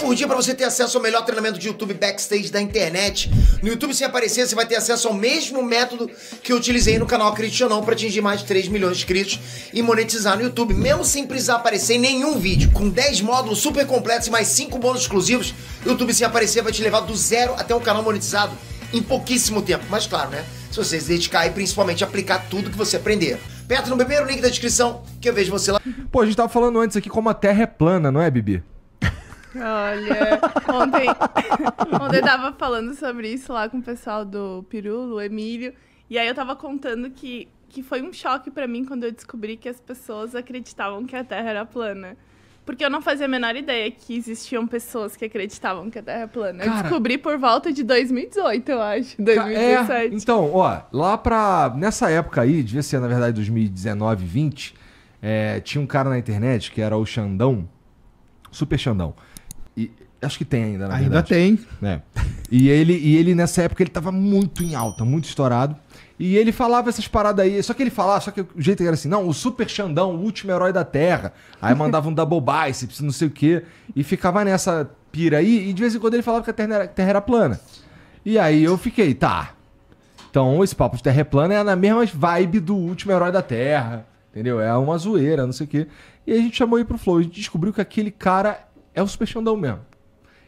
por dia para você ter acesso ao melhor treinamento de YouTube backstage da internet. No YouTube sem aparecer, você vai ter acesso ao mesmo método que eu utilizei no canal Acredite ou Não para atingir mais de 3 milhões de inscritos e monetizar no YouTube, mesmo sem precisar aparecer em nenhum vídeo. Com 10 módulos super completos e mais 5 bônus exclusivos, o YouTube sem aparecer vai te levar do zero até um canal monetizado em pouquíssimo tempo. Mas claro, né? Se você se dedicar e principalmente aplicar tudo que você aprender. Perto no primeiro link da descrição que eu vejo você lá. Pô, a gente tava falando antes aqui como a Terra é plana, não é, Bibi? Olha, ontem, ontem eu tava falando sobre isso lá com o pessoal do Pirulo, Emílio, e aí eu tava contando que, que foi um choque para mim quando eu descobri que as pessoas acreditavam que a Terra era plana. Porque eu não fazia a menor ideia que existiam pessoas que acreditavam que a Terra é plana. Cara, eu descobri por volta de 2018, eu acho. 2017. É, então, ó, lá pra. Nessa época aí, devia ser, na verdade, 2019, 20, é, tinha um cara na internet que era o Xandão. Super Xandão. Acho que tem ainda, na ainda verdade. tem. É. E, ele, e ele, nessa época, ele tava muito em alta, muito estourado. E ele falava essas paradas aí. Só que ele falava, só que o jeito era assim, não, o Super Xandão, o último herói da Terra. Aí mandava um double biceps, não sei o quê. E ficava nessa pira aí. E de vez em quando ele falava que a Terra era, terra era plana. E aí eu fiquei, tá. Então esse papo de Terra é plana é na mesma vibe do último herói da Terra. Entendeu? É uma zoeira, não sei o quê. E aí a gente chamou ele pro Flow. A gente descobriu que aquele cara é o Super Xandão mesmo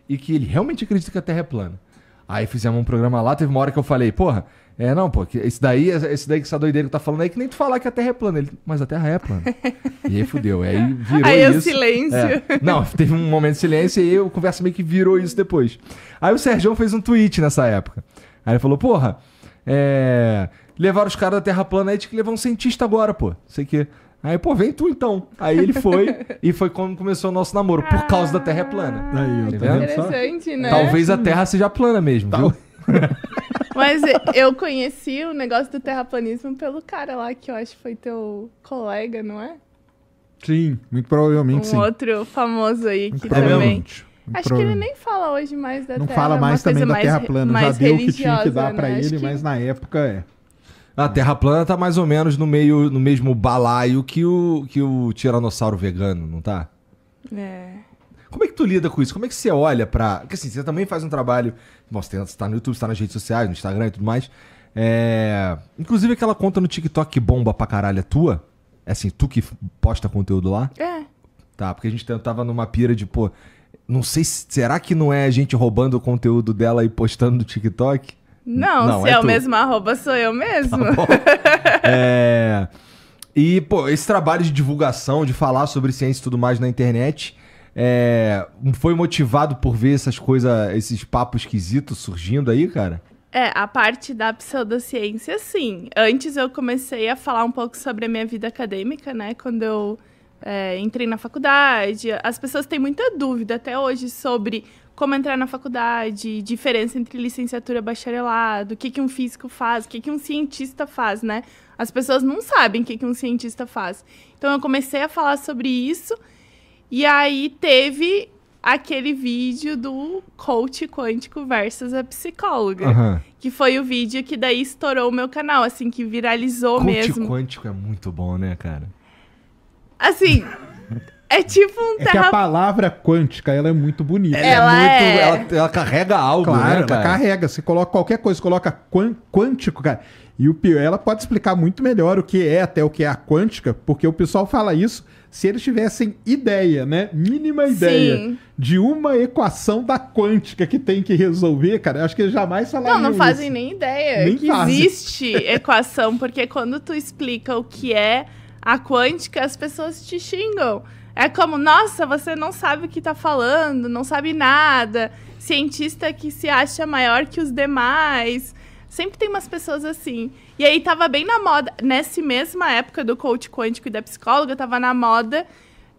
e que ele realmente acredita que a Terra é plana. Aí fizemos um programa lá, teve uma hora que eu falei, porra, é não, pô, esse daí, esse daí que essa doideira que tá falando aí, que nem tu falar que a Terra é plana. Ele, mas a Terra é plana. e aí fudeu. Aí virou aí é isso. Aí o silêncio. É. Não, teve um momento de silêncio e aí a conversa meio que virou isso depois. Aí o Sérgio fez um tweet nessa época. Aí ele falou, porra, é... Levaram os caras da Terra plana aí, tinha que levar um cientista agora, pô. Sei que... Aí, pô, vem tu então. Aí ele foi e foi como começou o nosso namoro, por ah, causa da Terra é plana. Aí, tá Interessante, né? Talvez a Terra seja plana mesmo, Tal... viu? Mas eu conheci o negócio do terraplanismo pelo cara lá que eu acho que foi teu colega, não é? Sim, muito provavelmente um sim. Um outro famoso aí que também. Acho que ele nem fala hoje mais da não Terra. Não fala é mais também da mais Terra plana. Já deu o que tinha que dar né? para ele, que... mas na época é. A Terra plana tá mais ou menos no meio, no mesmo balaio que o, que o tiranossauro vegano, não tá? É. Como é que tu lida com isso? Como é que você olha pra. Porque assim, você também faz um trabalho. Bom, você tá, tá no YouTube, você tá nas redes sociais, no Instagram e tudo mais. É... Inclusive aquela conta no TikTok que bomba pra caralho é tua? É assim, tu que posta conteúdo lá? É. Tá, porque a gente tava numa pira de, pô, não sei, será que não é a gente roubando o conteúdo dela e postando no TikTok? Não, não se é, é o mesmo arroba, sou eu mesmo. Tá é... E, pô, esse trabalho de divulgação, de falar sobre ciência e tudo mais na internet, é... foi motivado por ver essas coisas, esses papos esquisitos surgindo aí, cara? É, a parte da pseudociência, sim. Antes eu comecei a falar um pouco sobre a minha vida acadêmica, né? Quando eu é, entrei na faculdade, as pessoas têm muita dúvida até hoje sobre como entrar na faculdade, diferença entre licenciatura e bacharelado, o que, que um físico faz, o que, que um cientista faz, né? As pessoas não sabem o que, que um cientista faz. Então eu comecei a falar sobre isso, e aí teve aquele vídeo do coach quântico versus a psicóloga. Uhum. Que foi o vídeo que daí estourou o meu canal, assim, que viralizou coach mesmo. Coach quântico é muito bom, né, cara? Assim, é tipo um é que a palavra quântica, ela é muito bonita. Ela, ela é muito... É. Ela, ela, carrega algo, né, claro, né, cara? Ela carrega. Você coloca qualquer coisa, coloca quântico, cara. E o pior, ela pode explicar muito melhor o que é até o que é a quântica, porque o pessoal fala isso se eles tivessem ideia, né? Mínima ideia Sim. de uma equação da quântica que tem que resolver, cara. Acho que eles jamais isso. Não, não fazem isso. nem ideia nem que fazem. existe equação, porque quando tu explica o que é a quântica, as pessoas te xingam. É como, nossa, você não sabe o que está falando, não sabe nada. Cientista que se acha maior que os demais. Sempre tem umas pessoas assim. E aí tava bem na moda, nessa mesma época do coach quântico e da psicóloga, tava na moda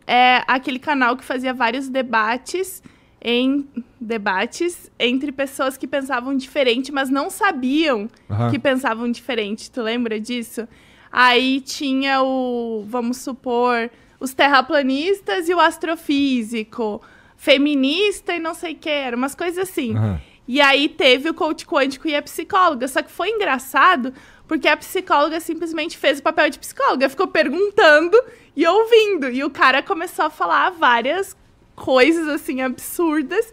é, aquele canal que fazia vários debates em debates entre pessoas que pensavam diferente, mas não sabiam uhum. que pensavam diferente. Tu lembra disso? Aí tinha o, vamos supor, os terraplanistas e o astrofísico, feminista e não sei o que, eram umas coisas assim. Uhum. E aí teve o coach quântico e a psicóloga. Só que foi engraçado porque a psicóloga simplesmente fez o papel de psicóloga, ficou perguntando e ouvindo. E o cara começou a falar várias coisas assim absurdas.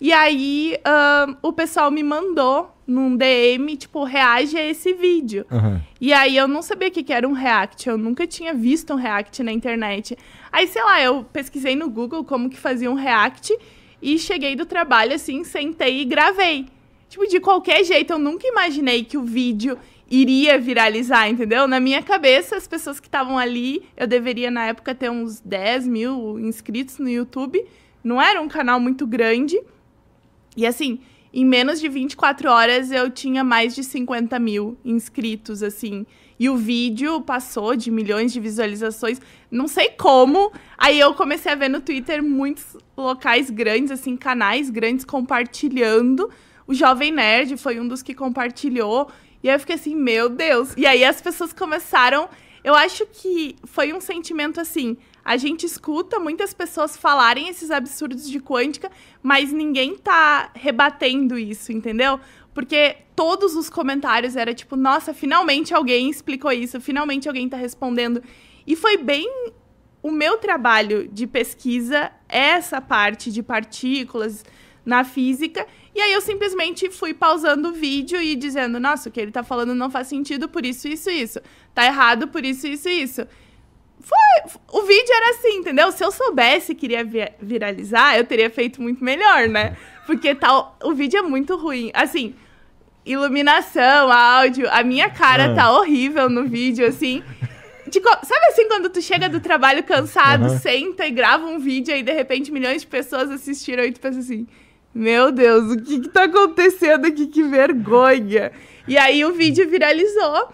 E aí o pessoal me mandou num DM, tipo, reage a esse vídeo. Uhum. E aí eu não sabia o que, que era um react, eu nunca tinha visto um react na internet. Aí, sei lá, eu pesquisei no Google como que fazia um react e cheguei do trabalho assim, sentei e gravei. Tipo, de qualquer jeito, eu nunca imaginei que o vídeo iria viralizar, entendeu? Na minha cabeça, as pessoas que estavam ali, eu deveria na época ter uns 10 mil inscritos no YouTube. Não era um canal muito grande. E assim, em menos de 24 horas, eu tinha mais de 50 mil inscritos, assim. E o vídeo passou de milhões de visualizações, não sei como. Aí eu comecei a ver no Twitter muitos locais grandes, assim, canais grandes compartilhando. O Jovem Nerd foi um dos que compartilhou. E aí eu fiquei assim, meu Deus. E aí as pessoas começaram. Eu acho que foi um sentimento assim. A gente escuta muitas pessoas falarem esses absurdos de quântica, mas ninguém tá rebatendo isso, entendeu? Porque todos os comentários era tipo, nossa, finalmente alguém explicou isso, finalmente alguém tá respondendo. E foi bem o meu trabalho de pesquisa, é essa parte de partículas na física, e aí eu simplesmente fui pausando o vídeo e dizendo, nossa, o que ele tá falando não faz sentido por isso, isso, isso. Tá errado por isso, isso, isso. Foi. O vídeo era assim, entendeu? Se eu soubesse que iria vi viralizar, eu teria feito muito melhor, né? Porque tal, o vídeo é muito ruim. Assim, iluminação, áudio, a minha cara ah. tá horrível no vídeo, assim. Tipo, sabe assim, quando tu chega do trabalho cansado, uhum. senta e grava um vídeo, aí de repente milhões de pessoas assistiram e tu pensa assim: Meu Deus, o que que tá acontecendo aqui? Que vergonha! E aí o vídeo viralizou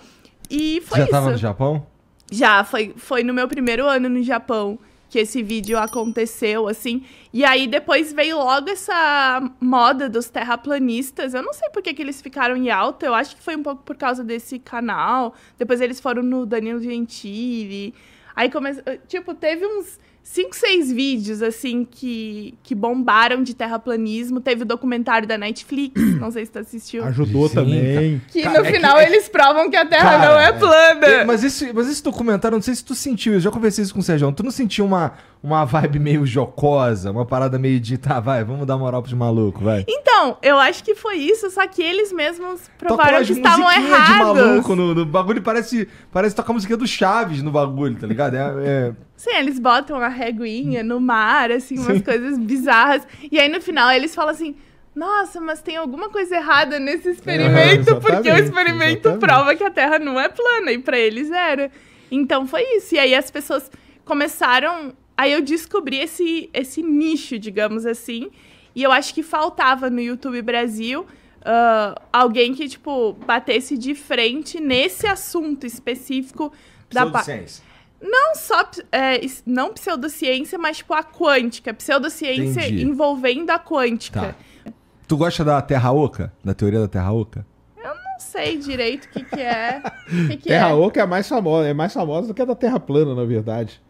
e foi Já isso. Já tava no Japão? Já, foi, foi no meu primeiro ano no Japão que esse vídeo aconteceu, assim. E aí depois veio logo essa moda dos terraplanistas. Eu não sei por que, que eles ficaram em alta, eu acho que foi um pouco por causa desse canal. Depois eles foram no Danilo Gentili. Aí começou. Tipo, teve uns cinco, seis vídeos, assim, que, que bombaram de terraplanismo. Teve o documentário da Netflix, não sei se tu assistiu. Ajudou Sim, também. Que cara, no é final que... É- eles provam que a Terra cara, não é, é. plana. É, mas, esse, mas esse documentário, não sei se tu sentiu, eu já conversei isso com o Sérgio, tu não sentiu uma uma vibe meio jocosa, uma parada meio de, tá, vai, vamos dar moral pros malucos, vai. Então, eu acho que foi isso, só que eles mesmos provaram que estavam errados. de maluco no, no, bagulho, parece, parece tocar a musiquinha do Chaves no bagulho, tá ligado? É, é... Sim, eles botam a reguinha no mar, assim, umas Sim. coisas bizarras. E aí no final eles falam assim. Nossa, mas tem alguma coisa errada nesse é, experimento, é, porque o experimento exatamente. prova que a Terra não é plana, e para eles era. Então foi isso. E aí as pessoas começaram Aí eu descobri esse, esse nicho, digamos assim. E eu acho que faltava no YouTube Brasil uh, alguém que, tipo, batesse de frente nesse assunto específico da pseudociência. Não só é, não pseudociência, mas tipo a quântica. Pseudociência Entendi. envolvendo a quântica. Tá. Tu gosta da Terra Oca? Da teoria da Terra Oca? Eu não sei direito o que, que é. que que terra é? Oca é mais famosa, é mais famosa do que a da Terra Plana, na verdade.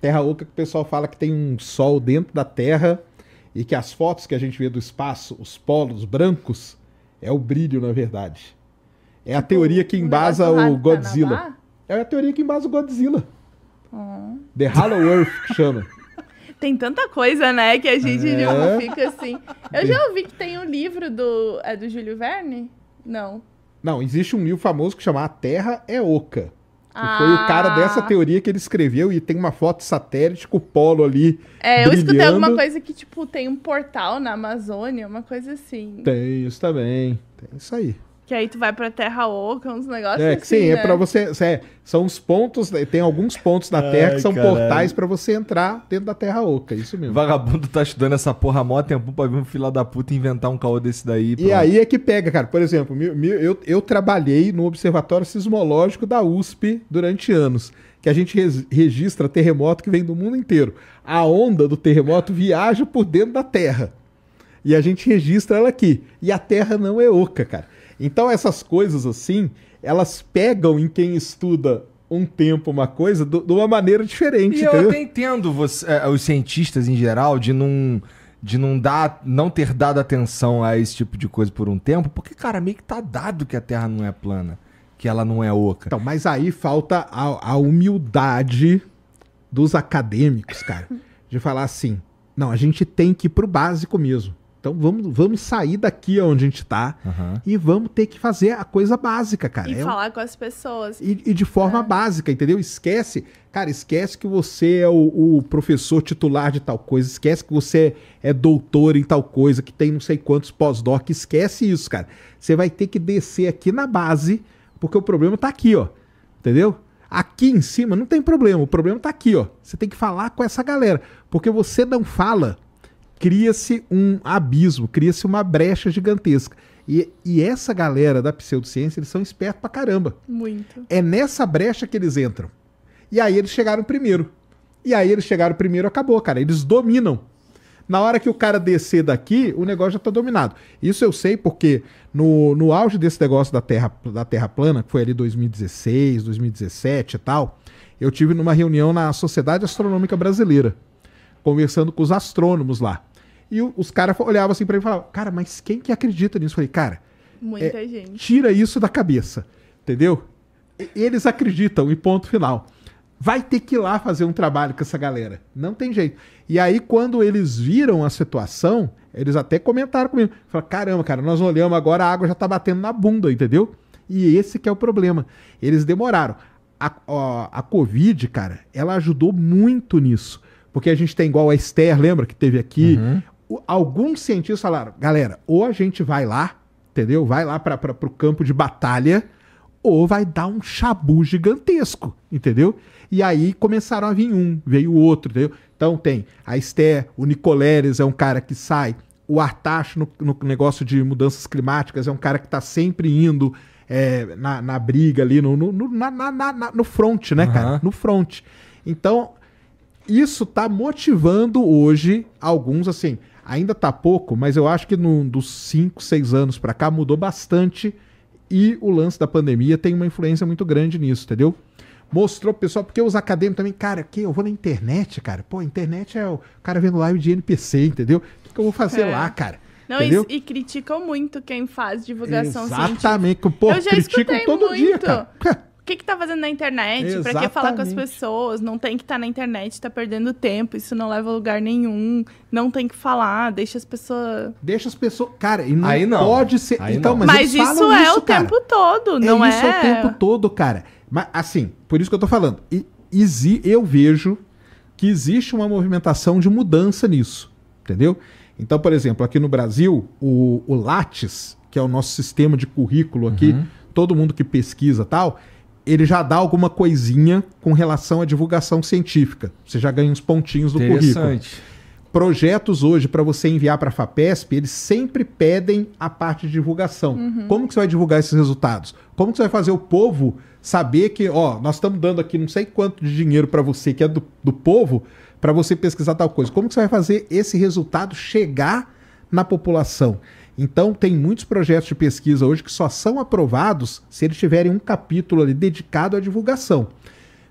Terra Oca que o pessoal fala que tem um sol dentro da Terra e que as fotos que a gente vê do espaço, os polos brancos, é o brilho, na verdade. É a tipo, teoria que embasa o, o tá Godzilla. É a teoria que embasa o Godzilla. Hum. The Hollow Earth, que chama. tem tanta coisa, né, que a gente é. não fica assim. Eu já ouvi que tem um livro do. É do Júlio Verne? Não. Não, existe um livro famoso que chama A Terra é Oca. Ah. Foi o cara ah. dessa teoria que ele escreveu e tem uma foto satélite com o polo ali. É, brilhando. eu escutei alguma coisa que, tipo, tem um portal na Amazônia, uma coisa assim. Tem isso também. Tem isso aí. Que aí tu vai pra Terra Oca, uns negócios é, assim, Sim, é né? é pra você... É, são os pontos... Tem alguns pontos da Terra Ai, que são caralho. portais pra você entrar dentro da Terra Oca, é isso mesmo. Vagabundo tá estudando essa porra moto mó tempo pra um filho da puta inventar um caô desse daí. E aí é que pega, cara. Por exemplo, eu, eu, eu trabalhei no Observatório Sismológico da USP durante anos que a gente registra terremoto que vem do mundo inteiro. A onda do terremoto viaja por dentro da Terra. E a gente registra ela aqui. E a Terra não é oca, cara. Então essas coisas assim, elas pegam em quem estuda um tempo uma coisa do, de uma maneira diferente. E entendeu? eu até entendo você, é, os cientistas em geral de não de não dar, não ter dado atenção a esse tipo de coisa por um tempo, porque cara meio que tá dado que a Terra não é plana, que ela não é oca. Então, mas aí falta a, a humildade dos acadêmicos, cara, de falar assim, não, a gente tem que ir pro básico mesmo. Então vamos, vamos sair daqui onde a gente está uhum. e vamos ter que fazer a coisa básica, cara. E é falar um... com as pessoas. E, e de forma é. básica, entendeu? Esquece, cara, esquece que você é o, o, professor titular de tal coisa, esquece que você é doutor em tal coisa, que tem não sei quantos pós-doc, esquece isso, cara. Você vai ter que descer aqui na base, porque o problema está aqui, ó. Entendeu? Aqui em cima não tem problema, o problema está aqui, ó. Você tem que falar com essa galera, porque você não fala cria-se um abismo, cria-se uma brecha gigantesca. E, e, essa galera da pseudociência, eles são espertos pra caramba. Muito. É nessa brecha que eles entram. E aí eles chegaram primeiro. E aí eles chegaram primeiro, acabou, cara. Eles dominam. Na hora que o cara descer daqui, o negócio já tá dominado. Isso eu sei porque no, no auge desse negócio da terra, da terra plana, que foi ali 2016, 2017 e tal, eu tive numa reunião na Sociedade Astronômica Brasileira conversando com os astrônomos lá. E os caras olhavam assim para mim e falavam, cara, mas quem que acredita nisso? Eu falei, cara, Muita é, gente. tira isso da cabeça, entendeu? Eles acreditam e ponto final. Vai ter que ir lá fazer um trabalho com essa galera. Não tem jeito. E aí, quando eles viram a situação, eles até comentaram comigo. Falaram, caramba, cara, nós olhamos agora, a água já tá batendo na bunda, entendeu? E esse que é o problema. Eles demoraram. A, a, a Covid, cara, ela ajudou muito nisso. Porque a gente tem igual a Esther, lembra que teve aqui? Uhum. Alguns cientistas falaram, galera, ou a gente vai lá, entendeu? Vai lá para o campo de batalha, ou vai dar um chabu gigantesco, entendeu? E aí começaram a vir um, veio o outro, entendeu? Então tem a Esther, o Nicoleres é um cara que sai, o Artacho no, no negócio de mudanças climáticas é um cara que está sempre indo é, na, na, briga ali, no, no, na, na, no front, né, uhum. cara? No front. Então, isso está motivando hoje alguns, assim, ainda tá pouco, mas eu acho que nos dos 5, 6 anos para cá mudou bastante e o lance da pandemia tem uma influência muito grande nisso, entendeu? Mostrou pro pessoal, porque os acadêmicos também, cara, que eu vou na internet, cara. Pô, a internet é o cara vendo live de NPC, entendeu? O que, que eu vou fazer é. lá, cara? Não, e, e, criticam muito quem faz divulgação Exatamente. científica. Exatamente, pô, criticam todo muito. dia, cara que, que tá fazendo na internet? Para que falar com as pessoas? Não tem que estar tá na internet, tá perdendo tempo, isso não leva a lugar nenhum. Não tem que falar, deixa as pessoas. Deixa as pessoas. Cara, e não, Aí não. pode ser. Aí então, não. Mas, mas isso é isso, o cara. tempo todo, é não é? Isso é o é? tempo todo, cara. Mas assim, por isso que eu tô falando. E, eu vejo que existe uma movimentação de mudança nisso, entendeu? Então, por exemplo, aqui no Brasil, o, o Lattes, que é o nosso sistema de currículo aqui, uhum. todo mundo que pesquisa tal, ele já dá alguma coisinha com relação à divulgação científica. Você já ganha uns pontinhos do currículo. Projetos hoje, para você enviar para a FAPESP, eles sempre pedem a parte de divulgação. Uhum. Como que você vai divulgar esses resultados? Como que você vai fazer o povo saber que, ó, nós estamos dando aqui não sei quanto de dinheiro para você, que é do, do povo, para você pesquisar tal coisa. Como que você vai fazer esse resultado chegar na população? Então, tem muitos projetos de pesquisa hoje que só são aprovados se eles tiverem um capítulo ali dedicado à divulgação.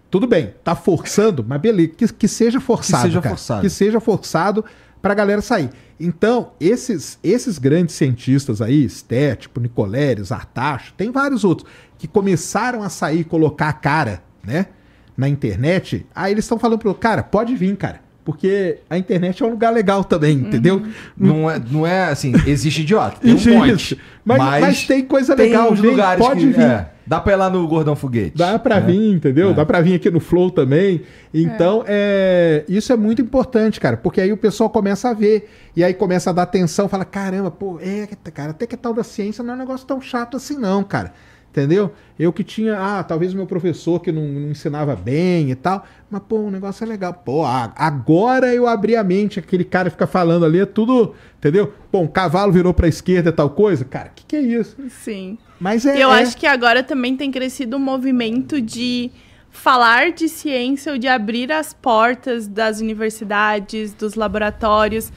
Tudo bem, tá forçando, mas beleza, que, que seja forçado. Que seja cara. forçado. Que seja forçado para a galera sair. Então, esses, esses grandes cientistas aí, Sté, tipo Nicoleres, Artacho, tem vários outros, que começaram a sair e colocar a cara, né, na internet, aí eles estão falando pro cara, pode vir, cara. Porque a internet é um lugar legal também, uhum. entendeu? Não é, não é assim, existe idiota. Tem um monte. Mas, mas, mas tem coisa tem legal, gente, lugares pode que, vir. É, dá pra ir lá no Gordão Foguete. Dá pra é. vir, entendeu? É. Dá pra vir aqui no Flow também. Então, é. é. isso é muito importante, cara. Porque aí o pessoal começa a ver. E aí começa a dar atenção, fala, caramba, pô, é, cara, até que tal da ciência não é um negócio tão chato assim não, cara. Entendeu? Eu que tinha, ah, talvez o meu professor que não, não, ensinava bem e tal, mas pô, o negócio é legal. Pô, agora eu abri a mente, aquele cara fica falando ali, é tudo, entendeu? Pô, um cavalo virou pra esquerda e tal coisa. Cara, o que, que é isso? Sim. Mas é. Eu é... acho que agora também tem crescido um movimento de falar de ciência ou de abrir as portas das universidades, dos laboratórios.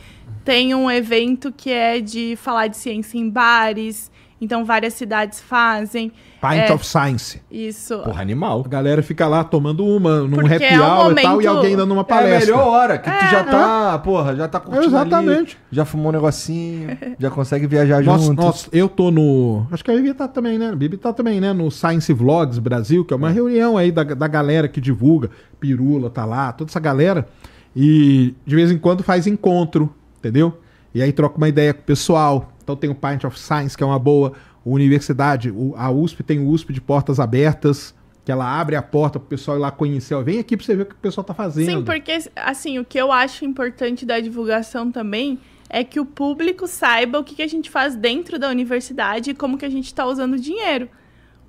Tem um evento que é de falar de ciência em bares então várias cidades fazem. Pint é, of Science. Isso. Porra, animal. A galera fica lá tomando uma, num Porque happy é hour momento... e tal, e alguém dando uma palestra. É a melhor hora, que é, tu já tá, porra, já tá curtindo Exatamente. Ali, já fumou um negocinho, já consegue viajar nossa, junto. Nossa, eu tô no... Acho que a Bibi tá também, né? A Bibi tá também, né? No Science Vlogs Brasil, que é uma é. reunião aí da, da galera que divulga. Pirula tá lá, toda essa galera. E de vez em quando faz encontro, entendeu? E aí troca uma ideia com o pessoal, então tem o Pint of Science, que é uma boa. universidade, a USP tem o USP de portas abertas, que ela abre a porta para o pessoal ir lá conhecer. vem aqui para você ver o que o pessoal está fazendo. Sim, porque assim, o que eu acho importante da divulgação também é que o público saiba o que, que a gente faz dentro da universidade e como que a gente está usando o dinheiro.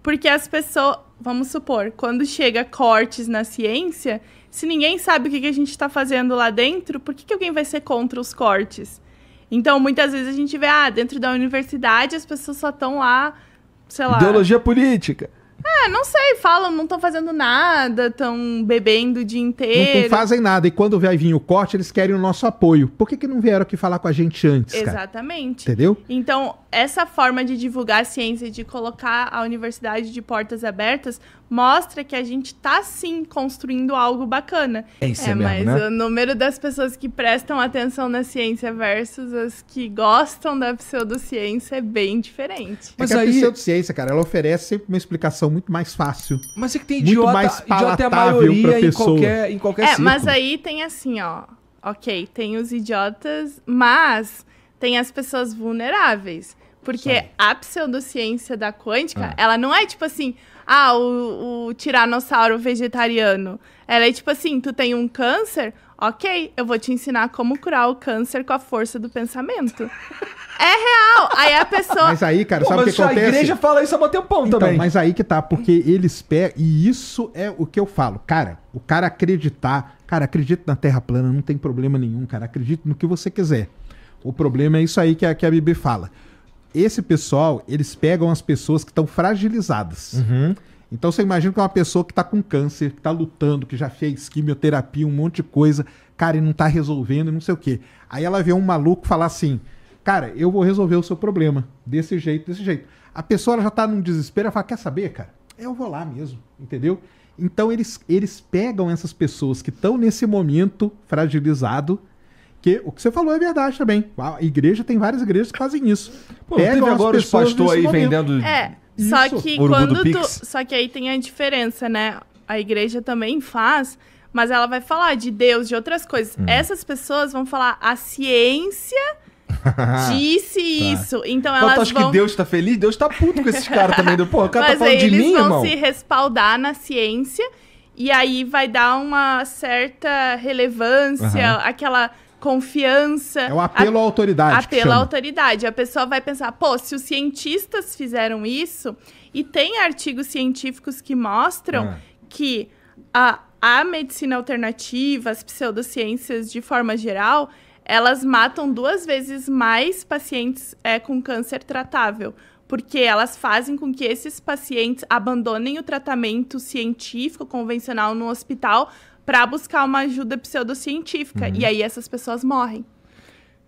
Porque as pessoas, vamos supor, quando chega cortes na ciência, se ninguém sabe o que, que a gente está fazendo lá dentro, por que, que alguém vai ser contra os cortes? Então, muitas vezes a gente vê, ah, dentro da universidade as pessoas só estão lá, sei lá. Ideologia política. É, não sei, falam, não estão fazendo nada, estão bebendo o dia inteiro. Não fazem nada. E quando vai vir o corte, eles querem o nosso apoio. Por que, que não vieram aqui falar com a gente antes? Exatamente. Cara? Entendeu? Então, essa forma de divulgar a ciência, de colocar a universidade de portas abertas, mostra que a gente tá sim construindo algo bacana. é, é mesmo, mas né? o número das pessoas que prestam atenção na ciência versus as que gostam da pseudociência é bem diferente. Mas é que aí... a pseudociência, cara, ela oferece uma explicação muito mais fácil. Mas é que tem muito idiota, mais idiota é a maioria em qualquer, em qualquer É, mas aí tem assim, ó, ok, tem os idiotas, mas tem as pessoas vulneráveis. Porque a pseudociência da quântica, ah. ela não é tipo assim, ah, o, o tiranossauro vegetariano. Ela é tipo assim, tu tem um câncer, ok, eu vou te ensinar como curar o câncer com a força do pensamento. É real. Aí a pessoa. Mas aí, cara, Pô, sabe o que acontece? A igreja fala isso há um tempão então, também. Mas aí que tá, porque eles pegam. E isso é o que eu falo. Cara, o cara acreditar. Cara, acredito na Terra plana, não tem problema nenhum, cara. Acredito no que você quiser. O problema é isso aí que a, que a Bibi fala esse pessoal, eles pegam as pessoas que estão fragilizadas. Uhum. Então você imagina que é uma pessoa que está com câncer, que está lutando, que já fez quimioterapia, um monte de coisa, cara, e não está resolvendo, não sei o quê. Aí ela vê um maluco falar assim: Cara, eu vou resolver o seu problema. Desse jeito, desse jeito. A pessoa já está num desespero, ela fala: Quer saber, cara? Eu vou lá mesmo, entendeu? Então eles, eles pegam essas pessoas que estão nesse momento fragilizado porque o que você falou é verdade também. A igreja tem várias igrejas que fazem isso. Pô, agora os pastores aí vendendo. É, isso. só que quando tu... Só que aí tem a diferença, né? A igreja também faz, mas ela vai falar de Deus, de outras coisas. Hum. Essas pessoas vão falar a ciência disse tá. isso. Então elas Mas tu acha vão... que Deus tá feliz? Deus tá puto com esses caras também. Pô, o cara tá Mas tá falando de mim, irmão. eles vão se respaldar na ciência e aí vai dar uma certa relevância, uhum. aquela confiança. É um apelo a, à autoridade. Apelo à autoridade. A pessoa vai pensar, pô, se os cientistas fizeram isso, e tem artigos científicos que mostram é. que a, a medicina alternativa, as pseudociências de forma geral, elas matam duas vezes mais pacientes é, com câncer tratável. Porque elas fazem com que esses pacientes abandonem o tratamento científico convencional no hospital para buscar uma ajuda pseudocientífica. Uhum. E aí essas pessoas morrem.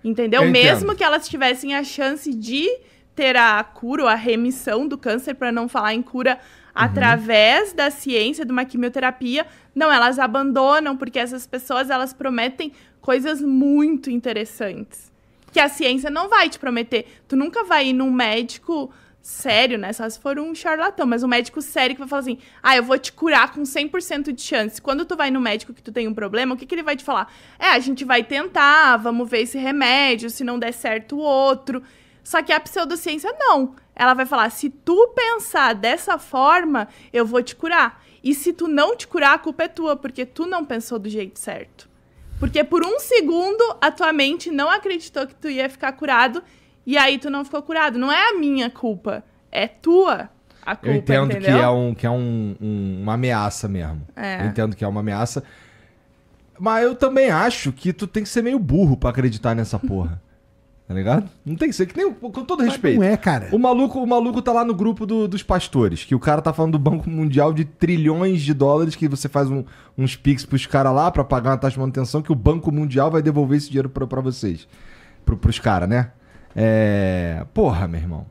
Entendeu? Mesmo que elas tivessem a chance de ter a cura ou a remissão do câncer, para não falar em cura, uhum. através da ciência, de uma quimioterapia, não, elas abandonam, porque essas pessoas elas prometem coisas muito interessantes. Que a ciência não vai te prometer. Tu nunca vai ir num médico sério, né? Só se for um charlatão, mas um médico sério que vai falar assim: "Ah, eu vou te curar com 100% de chance". Quando tu vai no médico que tu tem um problema, o que que ele vai te falar? É, a gente vai tentar, vamos ver esse remédio, se não der certo o outro. Só que a pseudociência não. Ela vai falar: "Se tu pensar dessa forma, eu vou te curar". E se tu não te curar, a culpa é tua, porque tu não pensou do jeito certo. Porque por um segundo a tua mente não acreditou que tu ia ficar curado e aí tu não ficou curado. Não é a minha culpa, é tua. A culpa, Eu entendo entendeu? que é, um, que é um, um uma ameaça mesmo. É. Eu entendo que é uma ameaça. Mas eu também acho que tu tem que ser meio burro para acreditar nessa porra. tá ligado? Não tem que ser, que nem com todo Mas respeito. não é, cara. O maluco, o maluco tá lá no grupo do, dos pastores, que o cara tá falando do Banco Mundial de trilhões de dólares, que você faz um, uns pix pros caras lá para pagar uma taxa de manutenção, que o Banco Mundial vai devolver esse dinheiro para vocês. Pro, pros caras, né? É, porra, meu irmão.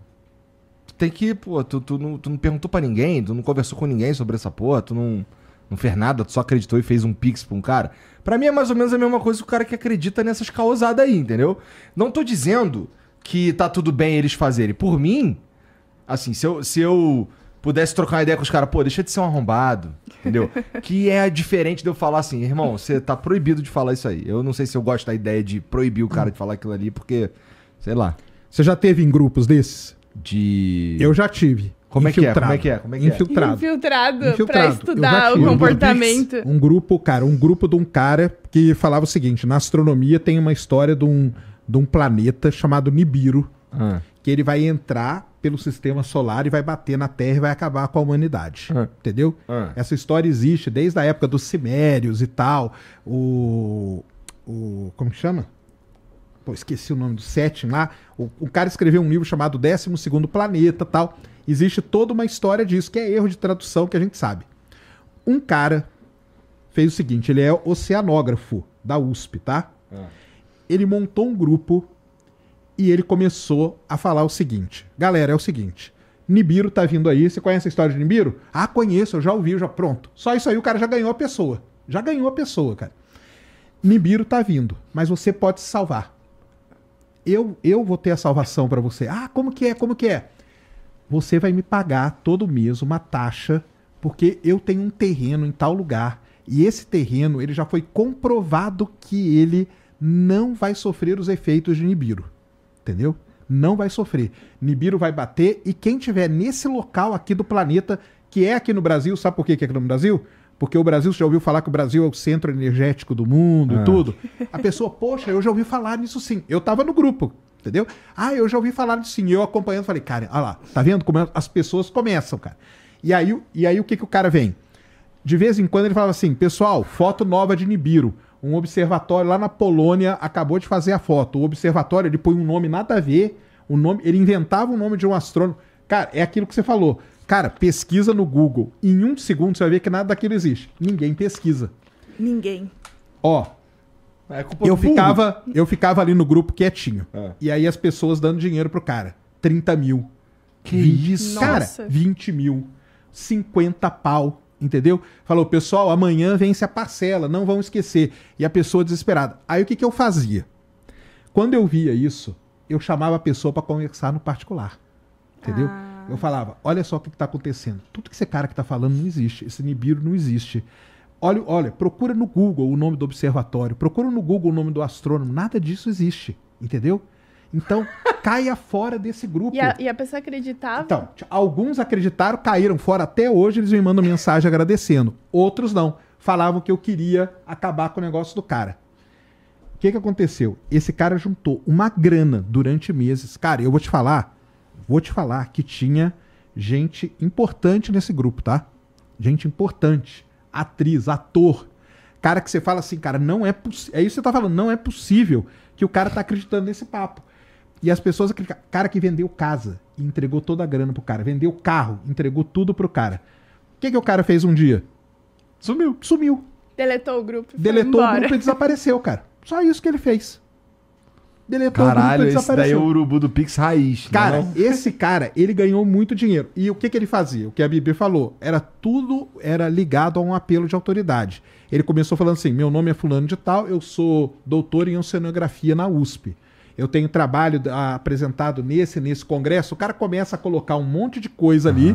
Tu tem que, pô, tu, tu, não, tu não perguntou para ninguém, tu não conversou com ninguém sobre essa porra, tu não, não fez nada, tu só acreditou e fez um pix pra um cara. Pra mim é mais ou menos a mesma coisa que o cara que acredita nessas causadas aí, entendeu? Não tô dizendo que tá tudo bem eles fazerem. Por mim, assim, se eu, se eu pudesse trocar uma ideia com os caras, pô, deixa de ser um arrombado, entendeu? que é diferente de eu falar assim, irmão, você tá proibido de falar isso aí. Eu não sei se eu gosto da ideia de proibir o cara de falar aquilo ali, porque Sei lá. Você já teve em grupos desses? De. Eu já tive. Como é, é? Como é que é? Como é que infiltrado. é? Infiltrado. Infiltrado. Pra estudar o comportamento. Um grupo, cara, um grupo de um cara que falava o seguinte: na astronomia tem uma história de um, de um planeta chamado Nibiru, ah. que ele vai entrar pelo sistema solar e vai bater na Terra e vai acabar com a humanidade. Ah. Entendeu? Ah. Essa história existe desde a época dos Cimérios e tal. O. o como que chama? pô, esqueci o nome do setting lá. O, o, cara escreveu um livro chamado 12 Segundo Planeta tal. Existe toda uma história disso, que é erro de tradução que a gente sabe. Um cara fez o seguinte: ele é oceanógrafo da USP, tá? Ah. Ele montou um grupo e ele começou a falar o seguinte: galera, é o seguinte. Nibiru tá vindo aí. Você conhece a história de Nibiru? Ah, conheço, eu já ouvi, já pronto. Só isso aí o cara já ganhou a pessoa. Já ganhou a pessoa, cara. Nibiru tá vindo, mas você pode se salvar eu, eu vou ter a salvação para você. Ah, como que é? Como que é? Você vai me pagar todo mês uma taxa, porque eu tenho um terreno em tal lugar. E esse terreno, ele já foi comprovado que ele não vai sofrer os efeitos de Nibiru. Entendeu? Não vai sofrer. Nibiru vai bater e quem tiver nesse local aqui do planeta, que é aqui no Brasil, sabe por que é aqui no Brasil? Porque o Brasil, você já ouviu falar que o Brasil é o centro energético do mundo ah. e tudo? A pessoa, poxa, eu já ouvi falar nisso sim. Eu estava no grupo, entendeu? Ah, eu já ouvi falar disso sim. Eu acompanhando, falei, cara, olha lá, tá vendo como as pessoas começam, cara. E aí, e aí o que, que o cara vem? De vez em quando ele fala assim, pessoal, foto nova de Nibiru. Um observatório lá na Polônia acabou de fazer a foto. O observatório, ele põe um nome nada a ver. O nome, ele inventava o nome de um astrônomo. Cara, é aquilo que você falou. Cara, pesquisa no Google. Em um segundo você vai ver que nada daquilo existe. Ninguém pesquisa. Ninguém. Ó, é culpa eu ficava, eu ficava ali no grupo quietinho. É. E aí as pessoas dando dinheiro pro cara. 30 mil. Que 20, isso? Cara, Nossa. 20 mil. 50 pau. Entendeu? Falou, pessoal, amanhã vence a parcela, não vão esquecer. E a pessoa desesperada. Aí o que, que eu fazia? Quando eu via isso, eu chamava a pessoa para conversar no particular. Entendeu? Ah. Eu falava, olha só o que está acontecendo. Tudo que esse cara que está falando não existe. Esse Nibiru não existe. Olha, olha, procura no Google o nome do observatório, procura no Google o nome do astrônomo. Nada disso existe, entendeu? Então, caia fora desse grupo. E a, e a, pessoa acreditava? Então, alguns acreditaram, caíram fora até hoje, eles me mandam mensagem agradecendo. Outros não. Falavam que eu queria acabar com o negócio do cara. O que, que aconteceu? Esse cara juntou uma grana durante meses. Cara, eu vou te falar, Vou te falar que tinha gente importante nesse grupo, tá? Gente importante. Atriz, ator. Cara que você fala assim, cara, não é possível. É isso que você tá falando, não é possível que o cara tá acreditando nesse papo. E as pessoas acreditam. Cara que vendeu casa e entregou toda a grana pro cara. Vendeu carro, entregou tudo pro cara. O que, que o cara fez um dia? Sumiu. Sumiu. Deletou o grupo. Deletou embora. o grupo e desapareceu, cara. Só isso que ele fez deletou é Caralho, o grupo e esse daí é o urubu do Pix raiz. Né, cara, não? esse cara, ele ganhou muito dinheiro. E o que, que ele fazia? O que a Bibi falou, era tudo era ligado a um apelo de autoridade. Ele começou falando assim: meu nome é fulano de tal, eu sou doutor em oceanografia na USP. Eu tenho trabalho apresentado nesse, nesse congresso. O cara começa a colocar um monte de coisa ali.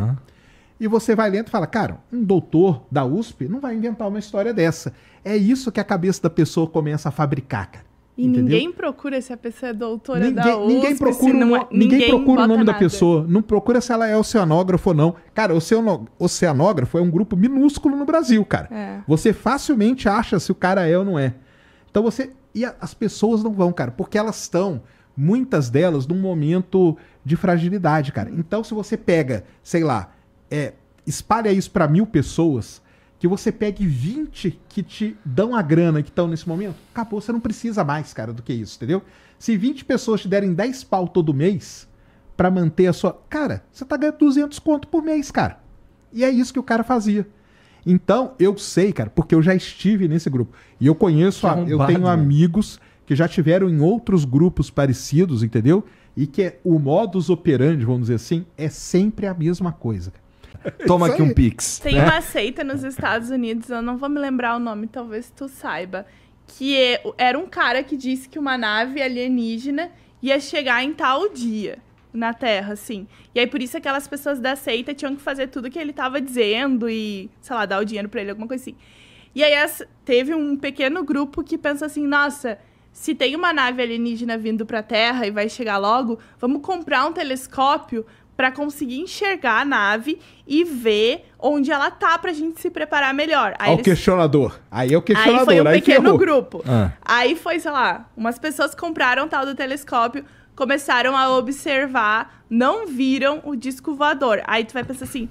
E você vai lendo e fala, cara, um doutor da USP não vai inventar uma história dessa. É isso que a cabeça da pessoa começa a fabricar, cara. E entendeu? ninguém procura se a pessoa é doutora ninguém, da USP. Ninguém procura, não, é, ninguém, ninguém procura o nome nada. da pessoa. Não procura se ela é oceanógrafo ou não. Cara, oceanógrafo é um grupo minúsculo no Brasil, cara. É. Você facilmente acha se o cara é ou não é. Então você. E a, as pessoas não vão, cara, porque elas estão, muitas delas, num momento de fragilidade, cara. Então se você pega, sei lá, é, espalha isso para mil pessoas que você pegue 20 que te dão a grana que estão nesse momento, acabou, você não precisa mais, cara, do que isso, entendeu? Se 20 pessoas te derem 10 pau todo mês para manter a sua. Cara, você tá ganhando 200 conto por mês, cara. E é isso que o cara fazia. Então, eu sei, cara, porque eu já estive nesse grupo. E eu conheço, a... eu tenho né? amigos que já tiveram em outros grupos parecidos, entendeu? E que é o modus operandi, vamos dizer assim, é sempre a mesma coisa. Toma aqui um pix. Tem né? uma seita nos Estados Unidos, eu não vou me lembrar o nome, talvez tu saiba. Que é, era um cara que disse que uma nave alienígena ia chegar em tal dia na Terra, assim. E aí, por isso, aquelas pessoas da seita tinham que fazer tudo que ele estava dizendo e, sei lá, dar o dinheiro para ele, alguma coisa assim. E aí, teve um pequeno grupo que pensou assim: nossa, se tem uma nave alienígena vindo para a Terra e vai chegar logo, vamos comprar um telescópio para conseguir enxergar a nave e ver onde ela tá pra gente se preparar melhor. Aí Olha eles... o questionador. Aí é o questionador. Aí foi um aí pequeno grupo. Ah. Aí foi, sei lá, umas pessoas compraram tal do telescópio, começaram a observar, não viram o disco voador. Aí tu vai pensar assim,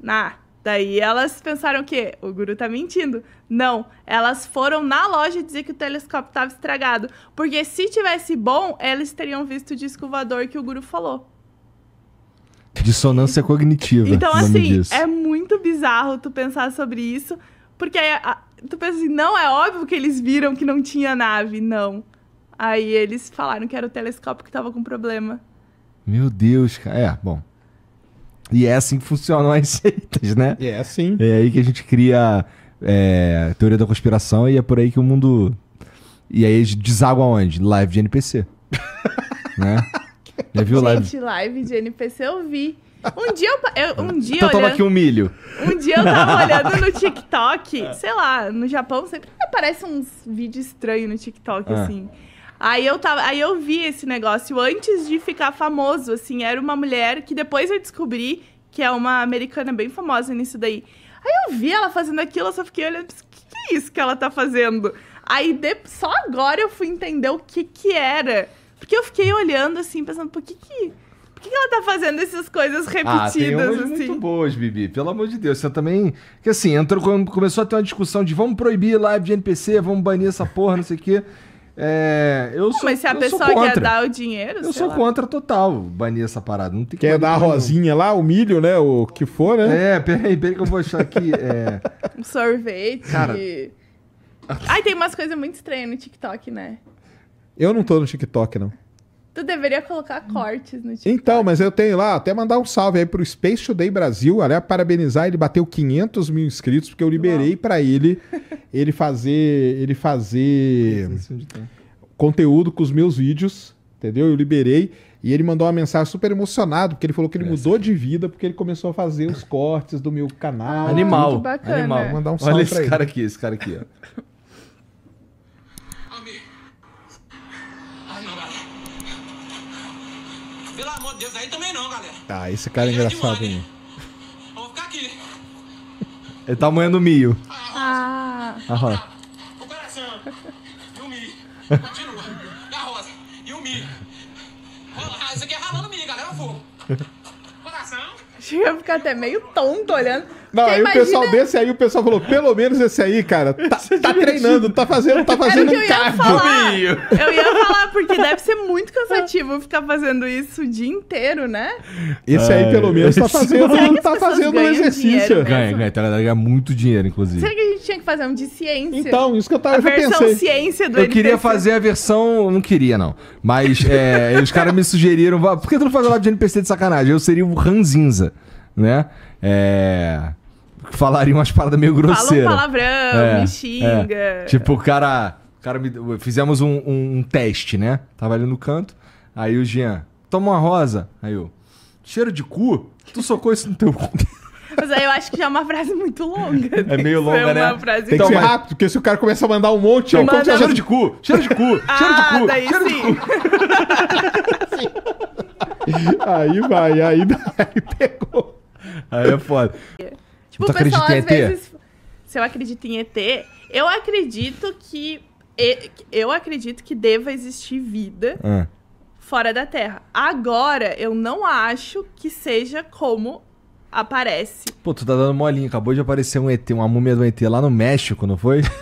na... Daí elas pensaram que o guru tá mentindo. Não, elas foram na loja dizer que o telescópio estava estragado. Porque se tivesse bom, elas teriam visto o disco voador que o guru falou. Dissonância cognitiva. Então, assim, é muito bizarro tu pensar sobre isso, porque é, a, tu pensa assim, não, é óbvio que eles viram que não tinha nave. Não. Aí eles falaram que era o telescópio que tava com problema. Meu Deus, cara. É, bom. E é assim que funcionam as seitas, né? É assim. É aí que a gente cria é, teoria da conspiração e é por aí que o mundo. E aí deságua onde? Live de NPC. né? Já viu live? Gente, live de NPC eu vi. Um dia eu. eu um então dia então olhando, toma aqui um milho. Um dia eu tava olhando no TikTok, sei lá, no Japão sempre aparece uns vídeos estranhos no TikTok, ah. assim. Aí eu, tava, aí eu vi esse negócio antes de ficar famoso, assim. Era uma mulher que depois eu descobri que é uma americana bem famosa nisso daí. Aí eu vi ela fazendo aquilo, eu só fiquei olhando, o que, que é isso que ela tá fazendo? Aí de, só agora eu fui entender o que que era. Porque eu fiquei olhando assim, pensando, por que que... Por que ela tá fazendo essas coisas repetidas, ah, tem umas assim? muito boas, Bibi. Pelo amor de Deus. Você também... Que assim, entrou, começou a ter uma discussão de vamos proibir live de NPC, vamos banir essa porra, não sei o quê. É, eu sou, mas se a pessoa quer dar o dinheiro. Eu sou lá. contra total banir essa parada. Não tem quer dar a rosinha lá, o milho, né? O que for, né? É, peraí, peraí que eu vou achar aqui. É... Um sorvete. Cara... Ai, tem umas coisas muito estranhas no TikTok, né? Eu não tô no TikTok, não. Tu deveria colocar cortes no TikTok. Então, mas eu tenho lá, até mandar um salve aí pro Space Today Brasil, aliás, parabenizar, ele bateu 500 mil inscritos, porque eu liberei para ele, ele fazer, ele fazer conteúdo com os meus vídeos, entendeu? Eu liberei, e ele mandou uma mensagem super emocionado, porque ele falou que ele mudou de vida, porque ele começou a fazer os cortes do meu canal. Animal, animal. Vou mandar um salve Olha esse cara ele. aqui, esse cara aqui, ó. Deus aí também não, galera. Ah, esse cara é engraçado, hein? Vou ficar aqui. É milho. Ah, a ah. rosa. O coração. E o milho. Continua. E a rosa. E o Mi. Isso ah, aqui é ralando milho, galera. Eu vou. Coração. Chega a ficar até meio tonto olhando. Não, aí imagina... o pessoal desse aí, o pessoal falou, pelo menos esse aí, cara, tá, tá treinando, tá fazendo, tá fazendo Era um cardio. Eu ia, falar, eu ia falar, porque deve ser muito cansativo ficar fazendo isso o dia inteiro, né? Esse aí, é. pelo menos, tá fazendo, é tá fazendo um exercício. Ganha, ganha, ganha é muito dinheiro, inclusive. Será que a gente tinha que fazer um de ciência? Então, isso que eu tava a versão pensei. ciência do Eu NPC. queria fazer a versão, não queria não, mas é, os caras me sugeriram, por que tu não faz lá de NPC de sacanagem? Eu seria o Ranzinza, né? É falariam umas paradas meio grosseiras. Fala um palavrão, é, me é. xinga. É. Tipo, o cara. cara me, fizemos um, um, um, teste, né? Tava ali no canto. Aí o Jean, toma uma rosa. Aí eu, cheiro de cu? Tu socou isso no teu cu? Mas aí eu acho que já é uma frase muito longa. É meio longa, né? Frase Tem que então, ser rápido, porque se o cara começa a mandar um monte, é manda... cheiro de cu, cheiro de cu, ah, cheiro de cu, daí cheiro sim. de cu. aí vai, aí, aí pegou. Aí é foda. Tipo, tu o pessoal às vezes. Se eu acredito em ET, eu acredito que. Eu acredito que deva existir vida ah. fora da Terra. Agora, eu não acho que seja como aparece. Pô, tu tá dando molinho. Acabou de aparecer um ET, uma múmia do ET lá no México, não foi?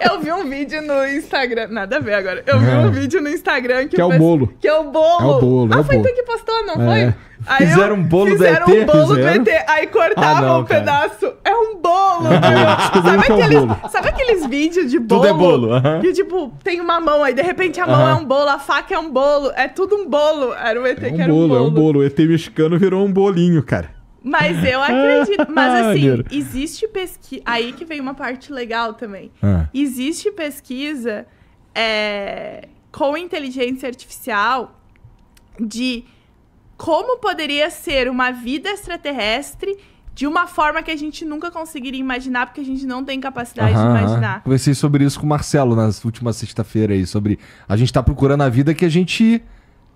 eu vi um vídeo no Instagram. Nada a ver agora. Eu vi um é. vídeo no Instagram que, que é o bolo. Que é o bolo. É o bolo. É ah, é o foi tu que postou, não é. foi? Aí fizeram um bolo fizeram do ET. Fizeram um bolo fizeram? do ET. Aí ah, cortavam ah, um cara. pedaço. É um bolo. Ah, sabe, aqueles, é um bolo. sabe aqueles vídeos de bolo? Tudo é bolo. Uhum. Que tipo, tem uma mão aí, de repente a mão é um bolo, a faca é um bolo. É tudo um bolo. Era o ET é um que era bolo, um bolo. É um bolo. O ET mexicano virou um bolinho, cara. Mas eu acredito. Mas ah, assim, existe pesquisa. Aí que vem uma parte legal também. Ah. Existe pesquisa é, com inteligência artificial de como poderia ser uma vida extraterrestre de uma forma que a gente nunca conseguiria imaginar, porque a gente não tem capacidade aham, de imaginar. Aham. Conversei sobre isso com o Marcelo na última sexta-feira aí, sobre a gente tá procurando a vida que a gente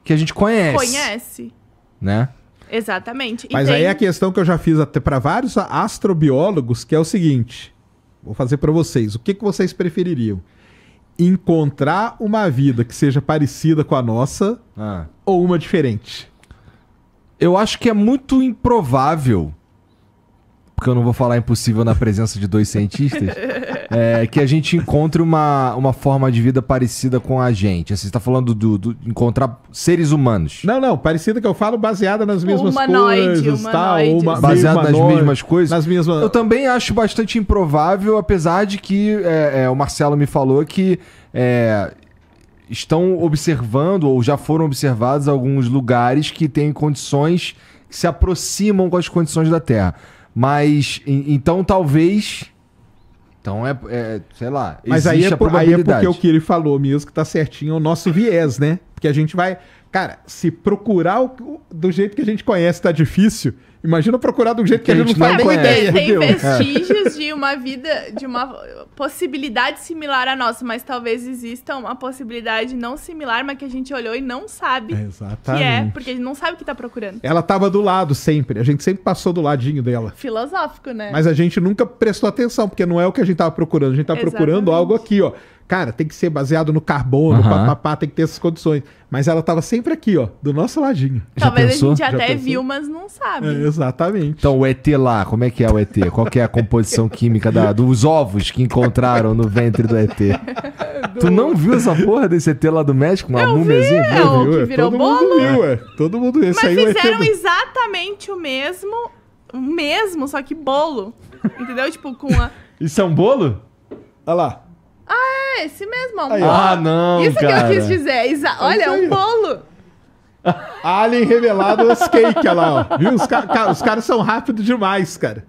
que a gente conhece. Conhece. Né? Exatamente. E Mas tem... aí é a questão que eu já fiz até para vários astrobiólogos, que é o seguinte, vou fazer para vocês, o que, que vocês prefeririam? Encontrar uma vida que seja parecida com a nossa ah. ou uma diferente? Eu acho que é muito improvável porque eu não vou falar impossível na presença de dois cientistas, é, que a gente encontre uma, uma forma de vida parecida com a gente. Assim, você está falando do, do, encontrar seres humanos. Não, não, parecida que eu falo, baseada nas mesmas humanoide, coisas. tal, uma, baseada nas mesmas coisas. Nas mesmas... Eu também acho bastante improvável, apesar de que é, é, o Marcelo me falou que é, estão observando ou já foram observados alguns lugares que têm condições que se aproximam com as condições da Terra. Mas, então talvez. Então é, é sei lá. Mas aí é, por, aí é porque o que ele falou mesmo que tá certinho é o nosso viés, né? Porque a gente vai. Cara, se procurar o, do jeito que a gente conhece tá difícil, imagina procurar do jeito que, que a gente, gente não faz nem ideia. Tem vestígios é. de uma vida, de uma possibilidade similar à nossa, mas talvez exista uma possibilidade não similar, mas que a gente olhou e não sabe Exatamente. que é, porque a gente não sabe o que tá procurando. Ela tava do lado sempre, a gente sempre passou do ladinho dela. Filosófico, né? Mas a gente nunca prestou atenção, porque não é o que a gente tava procurando, a gente tá procurando algo aqui, ó cara, tem que ser baseado no carbono, uhum. papapá, tem que ter essas condições. Mas ela estava sempre sempre aqui, ó, do nosso ladinho. Talvez a gente Já até pensou? viu, mas não sabe. É, exatamente. Então, o ET lá, como é que é o ET? Qual que é a composição química da- dos ovos que encontraram no ventre do ET? Tu não viu essa porra desse ET lá do México? Uma múmiazinha? É o que virou todo bolo? mundo viu, é. Todo mundo viu. Mas aí é o fizeram exatamente o mesmo, o mesmo, só que bolo. Entendeu? Tipo, com a. Isso é um bolo? Olha lá. Ah, é esse mesmo, é um Aí, bolo. Ah, não, Isso cara. que eu quis dizer. É exa- é Olha, é um bolo. Alien revelado os cake, olha lá, ó. Viu? Os, ca os caras são rápidos demais, cara.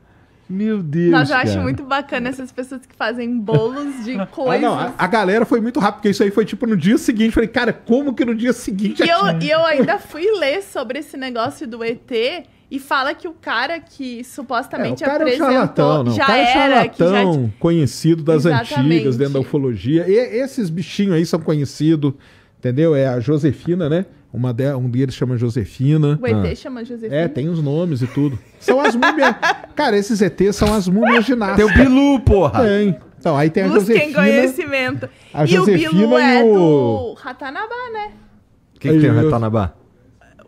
Meu Deus. Mas eu cara. acho muito bacana essas pessoas que fazem bolos de coisas. Ah, não, a, a, galera foi muito rápido, porque isso aí foi tipo no dia seguinte. Falei, cara, como que no dia seguinte. E, eu, e eu ainda fui ler sobre esse negócio do ET. E fala que o cara que supostamente é, o cara é apresentou é o charlatão, não. já o cara é era, é charlatão, já... conhecido das Exatamente. antigas dentro da ufologia. E esses bichinhos aí são conhecidos, entendeu? É a Josefina, né? Uma de, um deles chama Josefina. O ET ah. chama Josefina. É, tem os nomes e tudo. São as múmias. Cara, esses ETs são as múmias ginásticas. Tem o Bilu, porra. Tem. Então, aí tem a Busquem Josefina. conhecimento. A e Josefina o Bilu e é o... é do Ratanabá, né? O que, que tem o Ratanabá?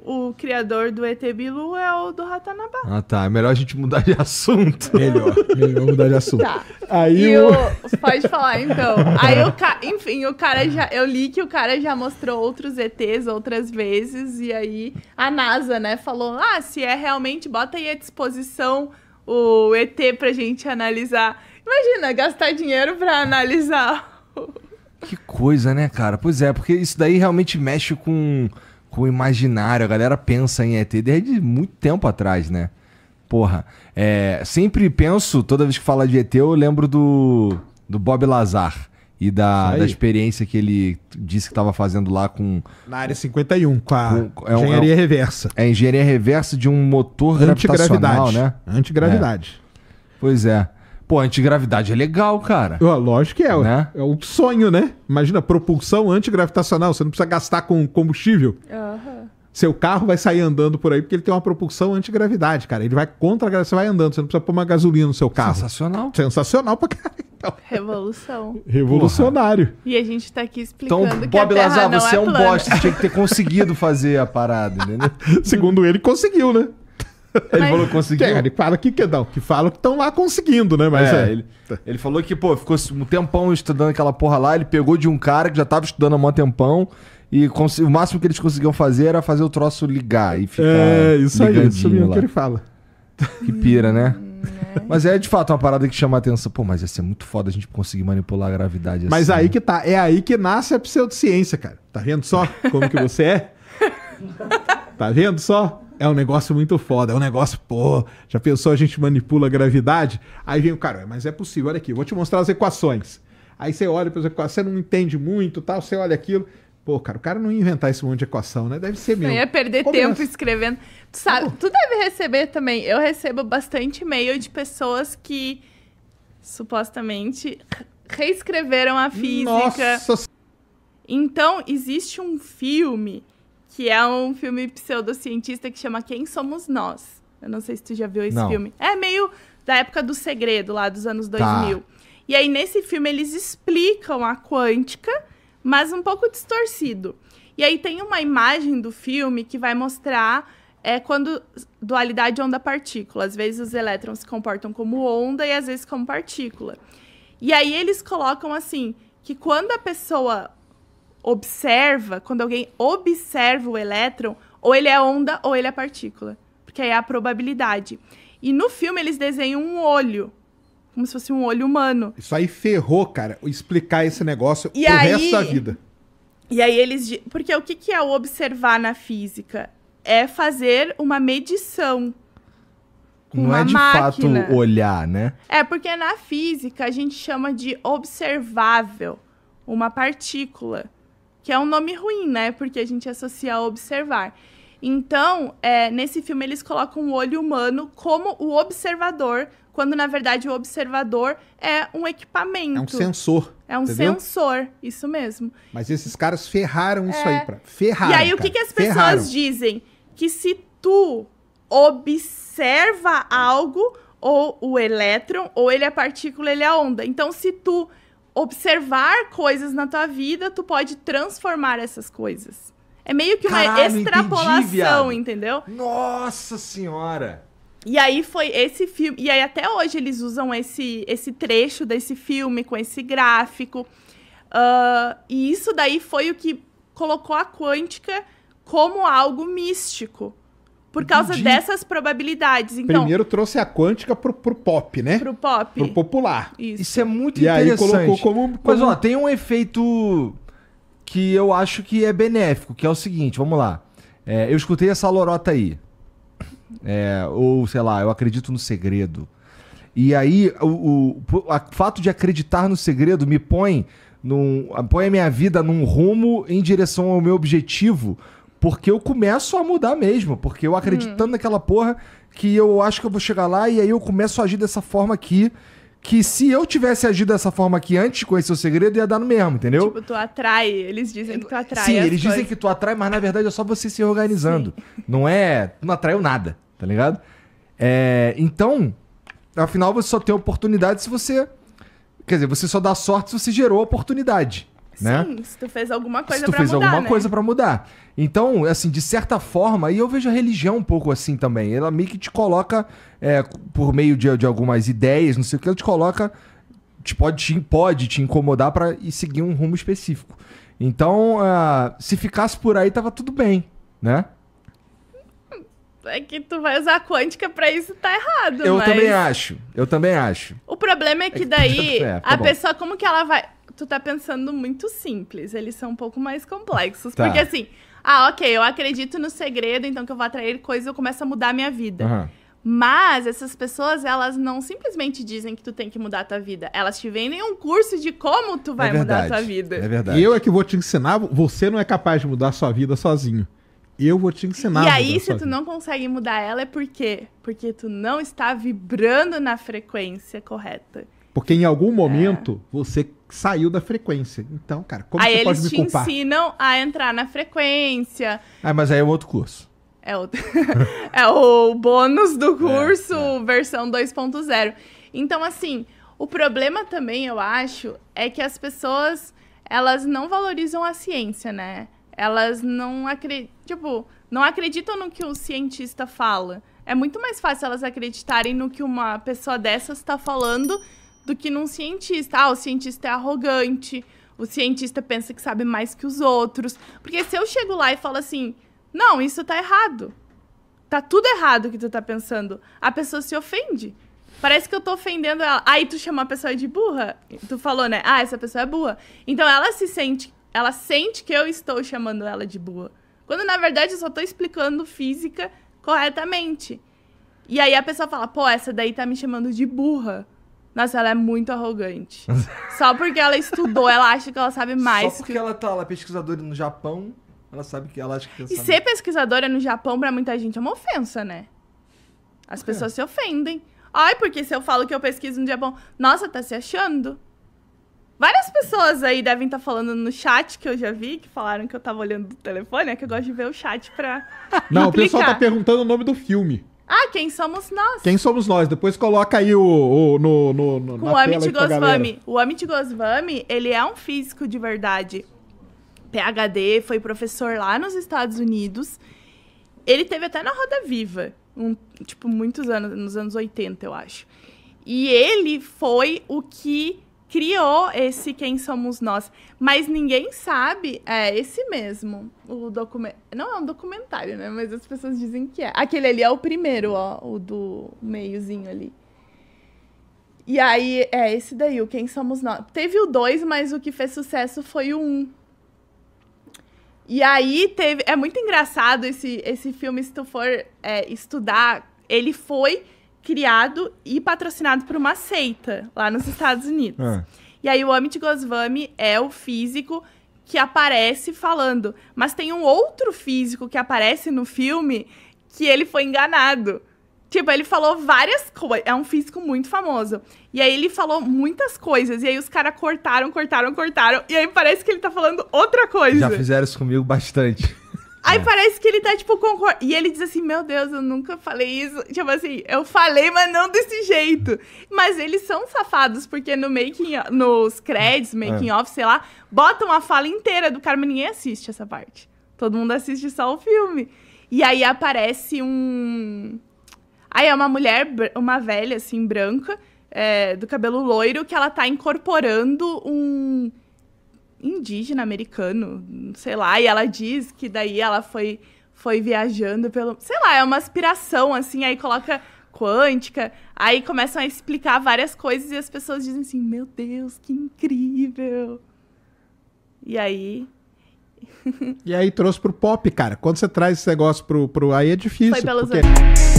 o criador do ET Bilu é o do Ratanabá. Ah, tá. É melhor a gente mudar de assunto. Melhor, melhor mudar de assunto. Tá. Aí o... o... Pode falar, então. Aí o ca... Enfim, o cara já... Eu li que o cara já mostrou outros ETs outras vezes, e aí a NASA, né, falou, ah, se é realmente, bota aí à disposição o ET pra gente analisar. Imagina, gastar dinheiro pra analisar... Que coisa, né, cara? Pois é, porque isso daí realmente mexe com com o imaginário. A galera pensa em ET desde muito tempo atrás, né? Porra, é, sempre penso, toda vez que fala de ET, eu lembro do, do Bob Lazar e da, da experiência que ele disse que estava fazendo lá com. Na área 51, com a com, é engenharia é um, reversa. É engenharia reversa de um motor Antigravidade. gravitacional, né? Antigravidade. É. Pois é. Pô, antigravidade é legal, cara. Ó, ah, lógico que é. Né? É o sonho, né? Imagina, propulsão antigravitacional. Você não precisa gastar com combustível. Uhum. Seu carro vai sair andando por aí porque ele tem uma propulsão antigravidade, cara. Ele vai contra a gravidade, você vai andando. Você não precisa pôr uma gasolina no seu carro. Sensacional. Sensacional pra caralho. Então. Revolução. Revolucionário. Porra. E a gente tá aqui explicando então, que Bob a Terra Lazar, você é, é um bosta. Você tinha que ter conseguido fazer a parada, entendeu? Segundo ele, conseguiu, né? Ele mas... falou que conseguiu. É, ele fala que, que não, que fala que estão lá conseguindo, né? Mas é, é. Ele, ele, falou que, pô, ficou um tempão estudando aquela porra lá, ele pegou de um cara que já tava estudando há um tempão. E o máximo que eles conseguiam fazer era fazer o troço ligar e ficar. É, isso aí, isso mesmo lá. que ele fala. Que pira, né? Hum, é. Mas é de fato uma parada que chama a atenção. Pô, mas ia ser muito foda a gente conseguir manipular a gravidade mas assim. Mas aí né? que tá. É aí que nasce a pseudociência, cara. Tá vendo só como que você é? Tá vendo só? É um negócio muito foda, é um negócio, pô, já pensou a gente manipula a gravidade? Aí vem o cara, mas é possível, olha aqui, vou te mostrar as equações. Aí você olha para as equações, você não entende muito, tal, você olha aquilo, Pô, cara, o cara não ia inventar esse monte de equação, né? Deve ser meu. Eu ia perder tempo escrevendo. Tu sabe, tu deve receber também. Eu recebo bastante e-mail de pessoas que supostamente reescreveram a física. Nossa. Então, existe um filme que é um filme pseudocientista que chama Quem Somos Nós. Eu não sei se tu já viu esse não. filme. É meio da época do segredo, lá dos anos 2000. Tá. E aí, nesse filme, eles explicam a quântica, mas um pouco distorcido. E aí tem uma imagem do filme que vai mostrar é, quando dualidade onda-partícula. Às vezes os elétrons se comportam como onda e às vezes como partícula. E aí eles colocam assim, que quando a pessoa observa, quando alguém observa o elétron, ou ele é onda ou ele é partícula, porque aí é a probabilidade. E no filme eles desenham um olho, como se fosse um olho humano. Isso aí ferrou, cara, explicar esse negócio e pro aí... resto da vida. E aí eles. Porque o que, que é o observar na física? É fazer uma medição. Com Não é uma é de máquina. fato olhar, né? É, porque na física a gente chama de observável uma partícula que é um nome ruim, né? Porque a gente associa a observar. Então, é, nesse filme, eles colocam o olho humano como o observador, quando na verdade o observador é um equipamento. É um sensor. É um entendeu? sensor, isso mesmo. Mas esses caras ferraram isso é. aí. Pra... Ferraram. E aí, o que, que as pessoas ferraram. dizem? Que se tu observa algo, ou o elétron, ou ele é partícula, ele é onda. Então, se tu observar coisas na tua vida, tu pode transformar essas coisas. É meio que uma Caralho, extrapolação, entendi, entendeu? Nossa senhora! E aí foi esse filme. E aí até hoje eles usam esse, esse trecho desse filme com esse gráfico. Uh, e isso daí foi o que colocou a quântica como algo místico por causa Entendi. dessas probabilidades. Então, Primeiro trouxe a quântica pro, pro pop, né? Pro pop. Pro popular. Isso, Isso é muito e interessante. E aí colocou como, como... Mas, ó, tem um efeito que eu acho que é benéfico, que é o seguinte, vamos lá. É, eu escutei essa lorota aí. É, ou, sei lá, eu acredito no segredo. E aí, o, o a, fato de acreditar no segredo me põe num, põe a minha vida num rumo em direção ao meu objetivo, porque eu começo a mudar mesmo, porque eu acreditando hum. naquela porra que eu acho que eu vou chegar lá e aí eu começo a agir dessa forma aqui. Que se eu tivesse agido dessa forma aqui antes de conhecer o segredo, ia dar no mesmo, entendeu? Tipo, tu atrai, eles dizem que tu atrai. Sim, eles coisas. dizem que tu atrai, mas na verdade é só você se organizando. Sim. Não é. Não atraiu nada, tá ligado? É, então, afinal você só tem oportunidade se você. Quer dizer, você só dá sorte se você gerou oportunidade né? Sim, se tu fez alguma coisa para mudar. Se tu fez alguma né? coisa para mudar. Então, assim, de certa forma, e eu vejo a religião um pouco assim também. Ela meio que te coloca, é, por meio de, de algumas ideias, não sei o que, ela te coloca, te pode, te, pode te incomodar para seguir um rumo específico. Então, uh, se ficasse por aí, tava tudo bem, né? é que tu vai usar a quântica para isso tá errado. Eu mas... também acho. Eu também acho. O problema é que é daí é, tá a bom. pessoa como que ela vai tu tá pensando muito simples. Eles são um pouco mais complexos. Tá. Porque assim, ah, ok, eu acredito no segredo, então que eu vou atrair coisas, eu começo a mudar a minha vida. Uhum. Mas essas pessoas, elas não simplesmente dizem que tu tem que mudar a tua vida. Elas te vendem um curso de como tu vai é verdade, mudar a tua vida. É verdade. E eu é que vou te ensinar, você não é capaz de mudar a sua vida sozinho. Eu vou te ensinar. E aí, se tu não consegue mudar ela, é por quê? Porque tu não está vibrando na frequência correta. Porque em algum é. momento é. você saiu da frequência. Então, cara, como aí você pode me culpar? Aí eles te ensinam a entrar na frequência. Ah, mas aí é outro curso. É o, é o bônus do é, curso é, é. versão 2.0. Então, assim, o problema também, eu acho, é que as pessoas, elas não valorizam a ciência, né? Elas não acreditam, tipo, não acreditam no que o cientista fala. É muito mais fácil elas acreditarem no que uma pessoa dessas está falando do que num cientista. Ah, o cientista é arrogante, o cientista pensa que sabe mais que os outros. Porque se eu chego lá e falo assim, não, isso tá errado. Tá tudo errado que tu tá pensando. A pessoa se ofende. Parece que eu tô ofendendo ela. Aí tu chamou a pessoa de burra. Tu falou, né? Ah, essa pessoa é burra. Então ela se sente, ela sente que eu estou chamando ela de burra. Quando na verdade eu só tô explicando física corretamente. E aí a pessoa fala, pô, essa daí tá me chamando de burra. Nossa, ela é muito arrogante. Só porque ela estudou, ela acha que ela sabe mais. Só porque que... ela tá lá pesquisadora no Japão, ela sabe que ela acha que ela E sabe... ser pesquisadora no Japão para muita gente é uma ofensa, né? As é. pessoas se ofendem. Ai, porque se eu falo que eu pesquiso no Japão, nossa, tá se achando? Várias pessoas aí devem estar tá falando no chat que eu já vi, que falaram que eu tava olhando do telefone, é que eu gosto de ver o chat pra. Não, o pessoal tá perguntando o nome do filme. Ah, quem somos nós? Quem somos nós? Depois coloca aí o, o no, no, no Com o Amit Goswami. O Amit Goswami, ele é um físico de verdade. PhD, foi professor lá nos Estados Unidos. Ele teve até na Roda Viva, um, tipo, muitos anos, nos anos 80, eu acho. E ele foi o que criou esse Quem Somos Nós. Mas ninguém sabe, é esse mesmo. O document... Não é um documentário, né? Mas as pessoas dizem que é. Aquele ali é o primeiro, ó, o do meiozinho ali. E aí, é esse daí, o Quem Somos Nós. Teve o dois, mas o que fez sucesso foi o Um. E aí teve. É muito engraçado esse, esse filme, se tu for é, estudar. Ele foi criado e patrocinado por uma seita lá nos Estados Unidos. Ah. E aí o Amit Goswami é o físico que aparece falando, mas tem um outro físico que aparece no filme que ele foi enganado. Tipo, ele falou várias coisas. É um físico muito famoso. E aí ele falou muitas coisas. E aí os caras cortaram, cortaram, cortaram. E aí parece que ele tá falando outra coisa. Já fizeram isso comigo bastante. Aí é. parece que ele tá, tipo, concordando. E ele diz assim: Meu Deus, eu nunca falei isso. Tipo assim, eu falei, mas não desse jeito. Mas eles são safados, porque no making, nos créditos, é. making é. off, sei lá, botam a fala inteira do cara, mas ninguém assiste essa parte. Todo mundo assiste só o filme. E aí aparece um. Aí é uma mulher, uma velha, assim, branca, é, do cabelo loiro, que ela tá incorporando um indígena americano, sei lá, e ela diz que daí ela foi foi viajando pelo, sei lá, é uma aspiração assim, aí coloca quântica, aí começam a explicar várias coisas e as pessoas dizem assim: "Meu Deus, que incrível". E aí E aí trouxe pro pop, cara. Quando você traz esse negócio pro pro aí é difícil, foi pelos porque...